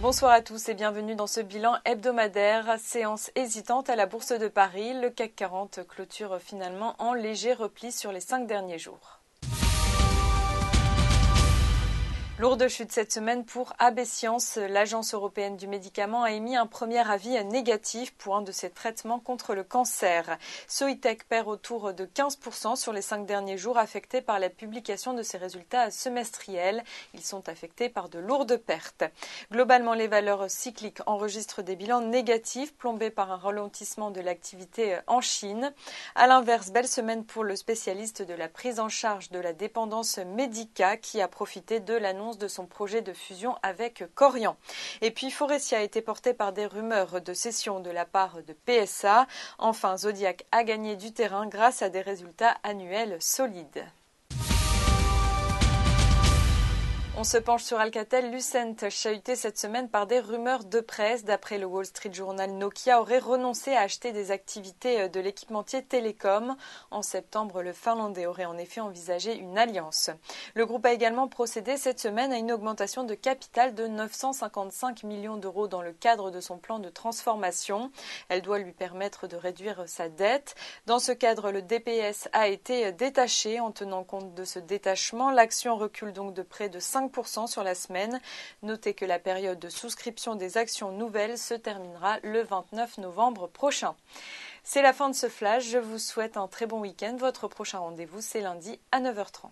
Bonsoir à tous et bienvenue dans ce bilan hebdomadaire. Séance hésitante à la Bourse de Paris, le CAC 40 clôture finalement en léger repli sur les cinq derniers jours. Lourde chute cette semaine pour AB Science. L'Agence européenne du médicament a émis un premier avis négatif pour un de ses traitements contre le cancer. Soitec perd autour de 15% sur les cinq derniers jours affectés par la publication de ses résultats semestriels. Ils sont affectés par de lourdes pertes. Globalement, les valeurs cycliques enregistrent des bilans négatifs plombés par un ralentissement de l'activité en Chine. À l'inverse, belle semaine pour le spécialiste de la prise en charge de la dépendance médica qui a profité de l'annonce de son projet de fusion avec Corian. Et puis Forestia a été porté par des rumeurs de cession de la part de PSA. Enfin, Zodiac a gagné du terrain grâce à des résultats annuels solides. On se penche sur Alcatel Lucent, chahuté cette semaine par des rumeurs de presse. D'après le Wall Street Journal, Nokia aurait renoncé à acheter des activités euh, de l'équipementier Télécom. En septembre, le Finlandais aurait en effet envisagé une alliance. Le groupe a également procédé cette semaine à une augmentation de capital de 955 millions d'euros dans le cadre de son plan de transformation. Elle doit lui permettre de réduire sa dette. Dans ce cadre, le DPS a été détaché. En tenant compte de ce détachement, l'action recule donc de près de 5 sur la semaine. Notez que la période de souscription des actions nouvelles se terminera le 29 novembre prochain. C'est la fin de ce flash. Je vous souhaite un très bon week-end. Votre prochain rendez-vous, c'est lundi à 9h30.